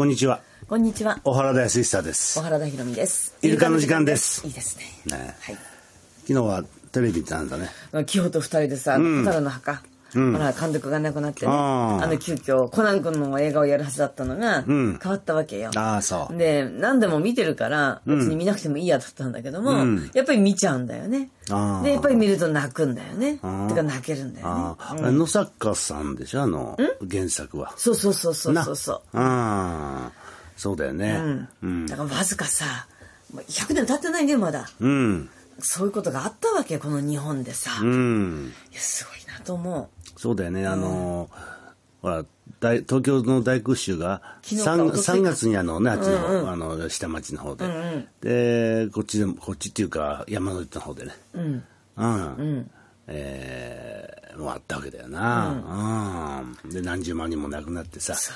こんにちは。こんにちは。小原田康久です。小原田裕美です。イルカの時間です。いいですね。ねはい。昨日はテレビってなんだね。清と二人でさ、うん、の墓。うん、監督が亡くなってねあの急遽コナン君の映画をやるはずだったのが変わったわけよ、うん、で何でも見てるから別に見なくてもいいやだったんだけども、うん、やっぱり見ちゃうんだよねでやっぱり見ると泣くんだよねてか泣けるんだよね、野坂さんでしょあの原作はそうそうそうそうそうそうああそうだよね、だからわずかさ100年経ってないねまだうんそういうことがあったわけこの日本でさ、うん、いやすごいなと思うそうだよね、あのほら大東京の大空襲が 3, 三月にあのねあっちのうんうん、あの下町の方で、うんうん、でこっちでもこっちっていうか山のの方でねうん、うんうん、えー、もうあったわけだよな、うん、うん、で何十万人も亡くなってさそ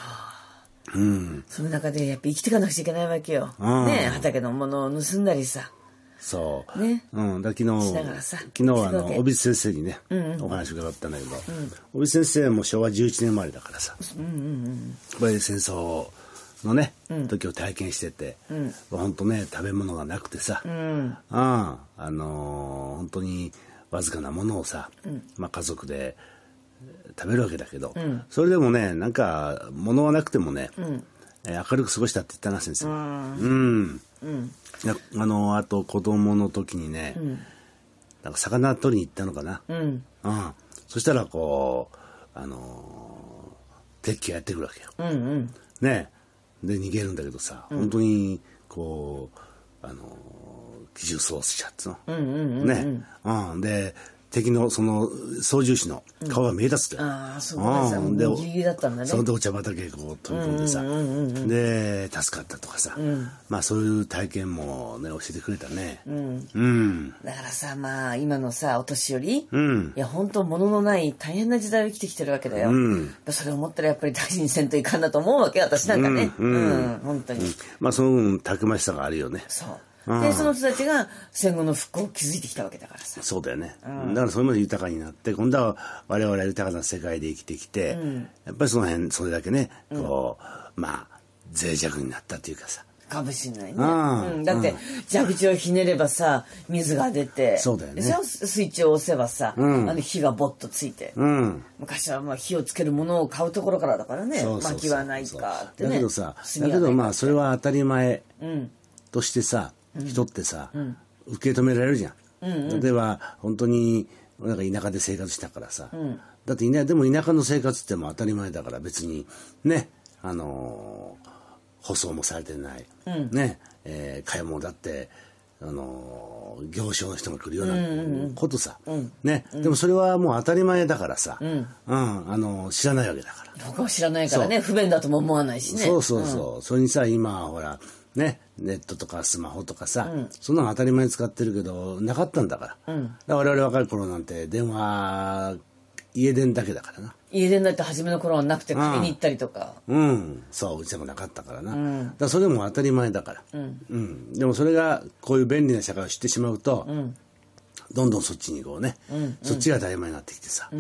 う、うん、その中でやっぱ生きていかなくちゃいけないわけよ、うん、ね畑のものを盗んだりさそう。ね。うん。だ昨日、昨日はあの、小渕先生にね、お話伺ったんだけど、小渕先生も昭和11年生まれだからさ、これ戦争のね、時を体験してて、本当ね、食べ物がなくてさ、うん、あの本当にわずかなものをさ、まあ家族で食べるわけだけど、それでもね、なんか、物はなくてもね、明るく過ごしたって言ったな、先生。うんうん、あのあと子供の時にね、うん、なんか魚取りに行ったのかな、うん、うん、そしたらこうあの鉄器やってくるわけよ、うんうん、ねで逃げるんだけどさ、うん、本当にこうあの機銃操作者っつうの、んうん、ね、うん、で敵のその操縦士の顔が見え立つって、うん、ああそうでギリギリだったんだねそのとお茶畑へこう飛び込んでさ、で助かったとかさ、うん、まあそういう体験もね教えてくれたねうん、うん、だからさまあ今のさお年寄り、うん、いや本当物のない大変な時代を生きてきてるわけだよ、うん、それ思ったらやっぱり大事にせんといかんなと思うわけ私なんかねうん、うん、うん、本当に、まあその分たくましさがあるよねそううん、でその人たちが戦後の復興を築いてきたわけだからさそうだよね、うん、だからそれまで豊かになって今度は我々豊かな世界で生きてきて、うん、やっぱりその辺それだけねこう、まあ脆弱になったというかさかもしれないね、うん、だって、蛇口をひねればさ水が出てそうだよねスイッチを押せばさ、あの火がぼっとついて、昔はまあ火をつけるものを買うところからだからね薪はないかってねだけどさだけどまあそれは当たり前としてさ、人ってさ、受け止められるじゃん。うんうん、例えば本当になんか田舎で生活したからさ、うん、だって田でも田舎の生活っても当たり前だから別にねあのー、舗装もされてない、うん、ねえー、買い物だってあのー、行商の人が来るようなことさ、うんうん、ね、うん、でもそれはもう当たり前だからさ、うん、うん、あの知らないわけだから僕は知らないからね不便だとも思わないしねそうそうそう、それにさ今ほらね、ネットとかスマホとかさ、うん、そんなの当たり前に使ってるけど、なかったんだから。うん、だ我々若い頃なんて、電話、家電だけだからな。家電だって初めの頃はなくて買いに行ったりとか。うん。そう、うちでもなかったからな。うん、だそれも当たり前だから、うん。うん。でもそれが、こういう便利な社会を知ってしまうと、うん、どんどんそっちにこうね、うん、そっちが当たり前になってきてさ、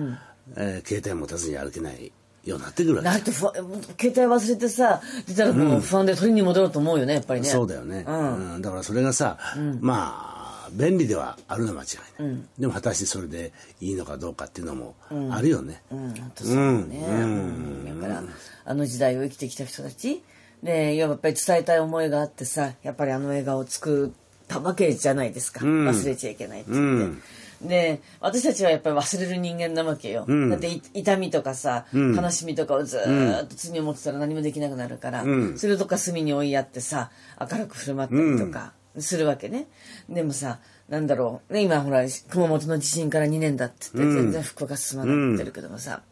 えー、携帯持たずに歩けないようになってくるわけだって携帯忘れてさ出たらもう不安で取りに戻ろうと思うよねやっぱりねそうだよね、うんだからそれがさ、まあ便利ではあるのは間違いない、でも果たしてそれでいいのかどうかっていうのもあるよねうん、本当そうね、うんだからあの時代を生きてきた人たちでやっぱり伝えたい思いがあってさやっぱりあの映画を作ったわけじゃないですか、忘れちゃいけないって言って。で私たちはやっぱり忘れる人間なわけよ、うん、だって痛みとかさ、うん、悲しみとかをずっと罪を持ってたら何もできなくなるから、うん、それとか隅に追いやってさ明るく振る舞ったりとかするわけね、でもさなんだろう、ね、今ほら熊本の地震から2年だって言って全然復興が進まなってるけどもさ、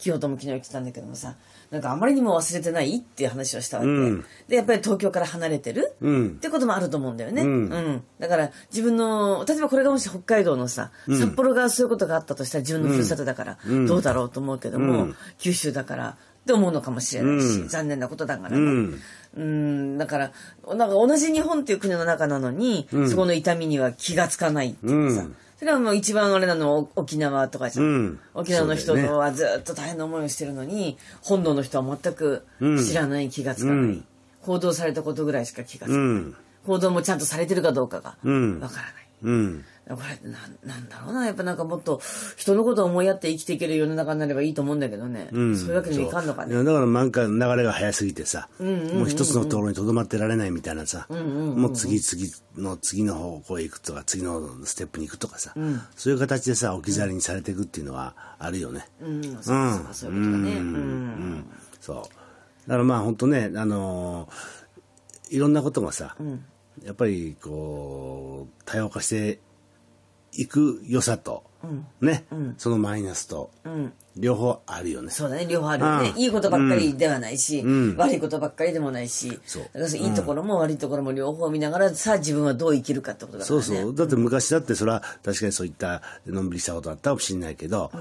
清も昨日言ってたんだけどもさなんかあまりにも忘れてないっていう話をしたわけ、うん、でやっぱり東京から離れてる、うん、ってこともあると思うんだよね、うん、うん、だから自分の例えばこれがもし北海道のさ札幌がそういうことがあったとしたら自分のふるさとだからどうだろうと思うけども、九州だからって思うのかもしれないし、残念なことだからね。うんだから、なんか同じ日本っていう国の中なのに、そこの痛みには気がつかないっていうかさ。それはもう一番あれなの沖縄とかじゃん、うん、沖縄の人とはずっと大変な思いをしてるのに、本土の人は全く知らない気がつかない、報道されたことぐらいしか気がつかない、報道もちゃんとされてるかどうかがわからない、うん、これななんだろうなやっぱなんかもっと人のことを思いやって生きていける世の中になればいいと思うんだけどね、うん、そういうわけにもいかんのかねだからなんか流れが早すぎてさ、もう一つのところにとどまってられないみたいなさ、もう次次の次の方向へ行くとか次のステップに行くとかさ、うん、そういう形でさ置き去りにされていくっていうのはあるよねうん、うん、そうそうそういうことねうん、うん、そうだからまあ本当ねあのーいろんなことがさ、うん、やっぱりこう多様化していく良さと、うん、ね、うん、そのマイナスと、両方あるよね。そうだね、両方あるよね。いいことばっかりではないし、うん、悪いことばっかりでもないし、そうだからいいところも悪いところも両方見ながら、さあ自分はどう生きるかってことだからね。そうそう。だって昔だってそれは確かにそういったのんびりしたことあったかもしれないけど、う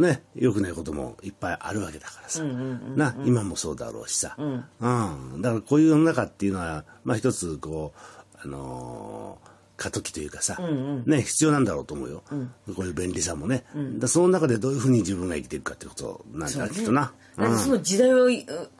ん、ね、良くないこともいっぱいあるわけだからさ、うんな、今もそうだろうしさ、うん、うん、だからこういう世の中っていうのは、まあ一つこう、あのー過渡期というかさ、うんうん、ね、必要なんだろうと思うよ、うん、こういう便利さもね、うん、だその中でどういうふうに自分が生きていくかってことなんだ、ね、きっとな。その時代を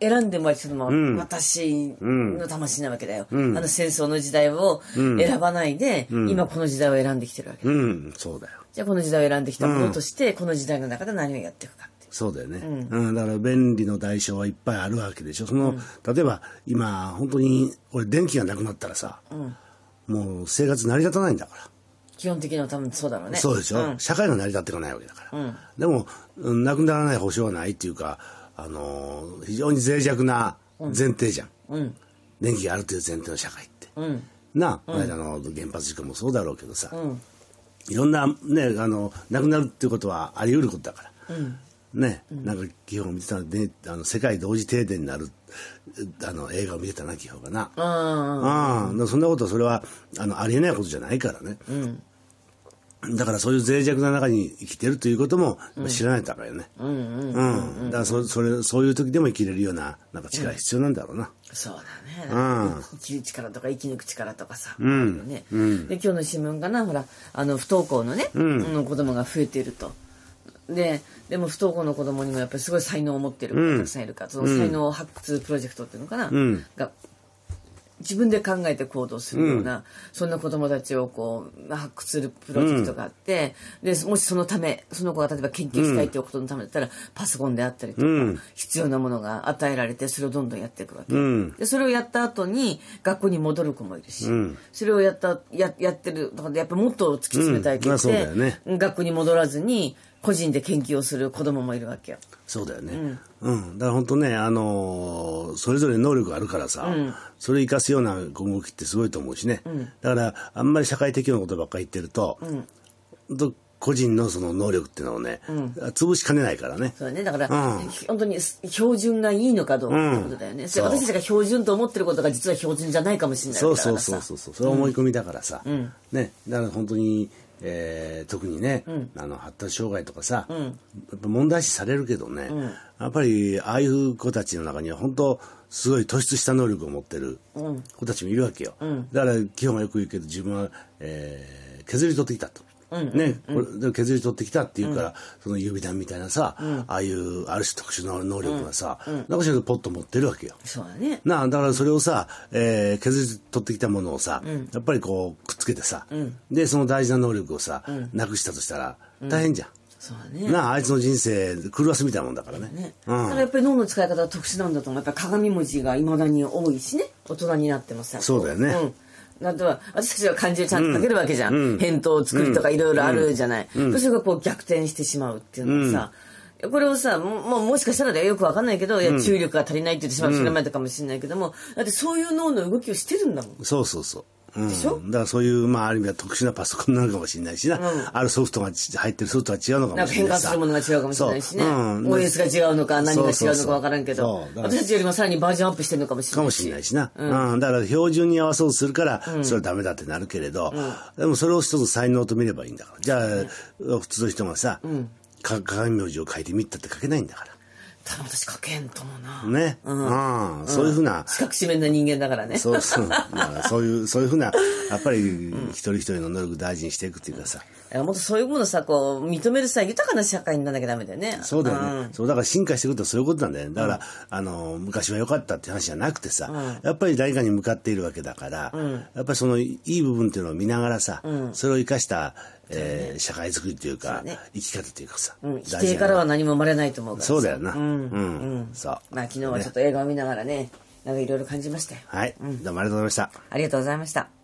選んでもらってのも、私の魂なわけだよ、あの戦争の時代を選ばないで、今この時代を選んできてるわけだ、うん、そうだよじゃあこの時代を選んできたものとして、この時代の中で何をやっていくかそうだよね、うん、うん、だから便利の代償はいっぱいあるわけでしょその、うん、例えば今本当に俺電気がなくなったらさ、うんもう生活成り立たないんだから。基本的には多分そうだろうね。そうでしょ、うん、社会が成り立っていかないわけだから。うん、でも、なくならない保証はないっていうか、あのー、非常に脆弱な前提じゃん。うん、電気があるという前提の社会って。うん、な、あの原発事故もそうだろうけどさ、いろんな、ね、あの、なくなるっていうことはあり得ることだから。ね、なんか基本見てたので、あの世界同時停電になるあの映画を見てたな、基本がな。ああ、うん、そんなことそれはあのありえないことじゃないからね。うんだからそういう脆弱な中に生きてるということも知らないとあかんよね。うん。だからそ、それ、そういう時でも生きれるような、なんか力必要なんだろうな。うん、そうだね。うん。生きる力とか生き抜く力とかさ、うん、ね。うん、で、今日の新聞かな、ほら、あの、不登校のね、うん、の子供が増えてると。ででも不登校の子供にもやっぱりすごい才能を持ってる子がたくさんいるから、その才能発掘プロジェクトっていうのかな、が自分で考えて行動するような、うん、そんな子供たちをこう発掘するプロジェクトがあって、うん、でもしそのためその子が例えば研究したいということのためだったら、うん、パソコンであったりとか、必要なものが与えられてそれをどんどんやっていくわけ、でそれをやった後に学校に戻る子もいるし、それをやったややってるとかでやっぱもっと突き詰めたいけど、うんまあね、学校に戻らずに個人で研究をする子供もいるわけよ。そうだよね。うん。うん、だから本当ね、あのー、それぞれ能力があるからさ、うん、それを生かすような動きってすごいと思うしね。うん、だから、あんまり社会的なことばっかり言ってると、と個人のその能力っていうのをね、潰しかねないからね。そうね。だから、本当に標準がいいのかどうかってことだよね。私たちが標準と思ってることが実は標準じゃないかもしれないからそうそうそうそう。それは思い込みだからさ。ね。だから本当に、えー、特にね、うん、あの発達障害とかさ、うん、やっぱ問題視されるけどね、うん、やっぱりああいう子たちの中には本当すごい突出した能力を持ってる子たちもいるわけよ、だから基本はよく言うけど自分は、えー、削り取ってきたと。ね、これ削り取ってきたっていうから、その指弾みたいなさ、ああいうある種特殊な能力がさ、なんかしらポッと持ってるわけよ。そうだね。なあ、だからそれをさ、えー、削り取ってきたものをさ、やっぱりこう、くっつけてさ、で、その大事な能力をさ、なくしたとしたら、大変じゃん。ね、なああいつの人生狂わすみたいなもんだからね、ねうん、だからやっぱり脳の使い方は特殊なんだと思うやっぱ鏡文字がいまだに多いしね大人になってますそうだよね、うん、なんとは、私たちは漢字をちゃんと書けるわけじゃん。うん、返答を作るとかいろいろあるじゃない。うん、それがこう逆転してしまうっていうのはさ、これをさ、ももしかしたらよくわかんないけど、いや、注力が足りないって言ってしまう人がまいたかもしれないけども、だってそういう脳の動きをしてるんだもん。そうそうそう。うん、でしょだからそういう、まあ、ある意味は特殊なパソコンなのかもしれないしな、うん、あるソフトが入ってるソフトは違うのかもしれないしな。変換するものが違うかもしれないしね。ううん、OS が違うのか、何が違うのか分からんけど、私たちよりもさらにバージョンアップしてるのかもしれないし。かもしれないしな。うん、だから標準に合わそうとするから、それはダメだってなるけれど、でもそれを一つ才能と見ればいいんだから。じゃあ、普通の人がさ、うん、鏡文字を書いてみったって書けないんだから。ただ私書けんともな。ね。うん。そういうふうな。四角四面な人間だからね。そうそう。まあ、そういう、そういうふうな、やっぱり、一人一人の能力大事にしていくっていうかさ。もっとそういうものさ、こう、認めるさ、豊かな社会にならなきゃダメだよね。そうだよね。そう、だから進化していくとそういうことなんだよね。だから、あの、昔は良かったって話じゃなくてさ、やっぱり誰かに向かっているわけだから、やっぱりその、いい部分っていうのを見ながらさ、それを生かした、えー、社会づくりというか、ね、生き方というかさ、うん、否定からは何も生まれないと思うからそうだよなうん、うんそうまあ昨日はちょっと映画を見ながらねなんかいろいろ感じましたよはい、どうもありがとうございましたありがとうございました